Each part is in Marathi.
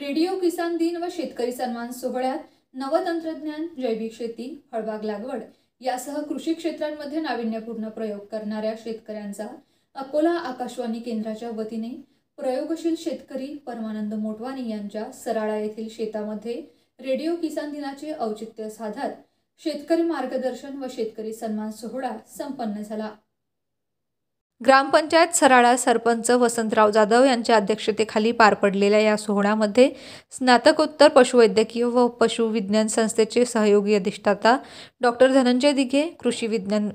रेडिओ किसान दिन व शेतकरी सन्मान सोहळ्यात नवतंत्रज्ञान जैविक शेती फळबाग लागवड यासह कृषी क्षेत्रांमध्ये नाविन्यपूर्ण प्रयोग करणाऱ्या शेतकऱ्यांचा अकोला आकाशवाणी केंद्राच्या वतीने प्रयोगशील शेतकरी परमानंद मोटवानी यांच्या सराळा येथील शेतामध्ये रेडिओ किसान दिनाचे औचित्य साधत शेतकरी मार्गदर्शन व शेतकरी सन्मान सोहळा संपन्न झाला ग्रामपंचायत सराळा सरपंच वसंतराव जाधव यांच्या अध्यक्षतेखाली पार पडलेल्या या सोहळ्यामध्ये स्नातकोत्तर पशुवैद्यकीय व पशुविज्ञान संस्थेचे सहयोगी अधिष्ठाता डॉक्टर धनंजय दिघे कृषी विज्ञान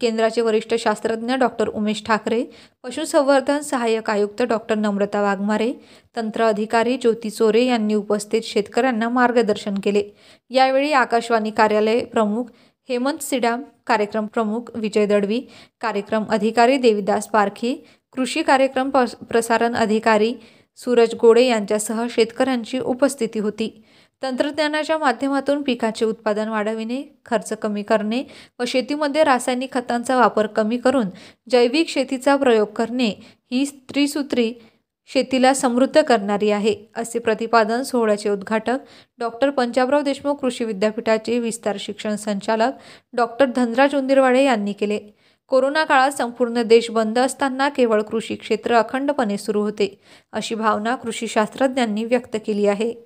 केंद्राचे वरिष्ठ शास्त्रज्ञ डॉक्टर उमेश ठाकरे पशुसंवर्धन सहाय्यक आयुक्त डॉक्टर नम्रता वाघमारे तंत्र अधिकारी ज्योती चोरे यांनी उपस्थित शेतकऱ्यांना मार्गदर्शन केले यावेळी आकाशवाणी कार्यालय प्रमुख हेमंत सिडाम कार्यक्रम प्रमुख विजय दडवी कार्यक्रम अधिकारी देविदास पारखी कृषी कार्यक्रम प्रसारण अधिकारी सूरज गोडे यांच्यासह शेतकऱ्यांची उपस्थिती होती तंत्रज्ञानाच्या माध्यमातून पिकाचे उत्पादन वाढविणे खर्च कमी करणे व शेतीमध्ये रासायनिक खतांचा वापर कमी करून जैविक शेतीचा प्रयोग करणे ही त्रिसूत्री शेतीला समृद्ध करणारी आहे असे प्रतिपादन सोहळ्याचे उद्घाटक डॉक्टर पंजाबराव देशमुख कृषी विद्यापीठाचे विस्तार शिक्षण संचालक डॉक्टर धनराज उंदिरवाडे यांनी केले कोरोना काळात संपूर्ण देश बंद असताना केवळ कृषी क्षेत्र अखंडपणे सुरू होते अशी भावना कृषी शास्त्रज्ञांनी व्यक्त केली आहे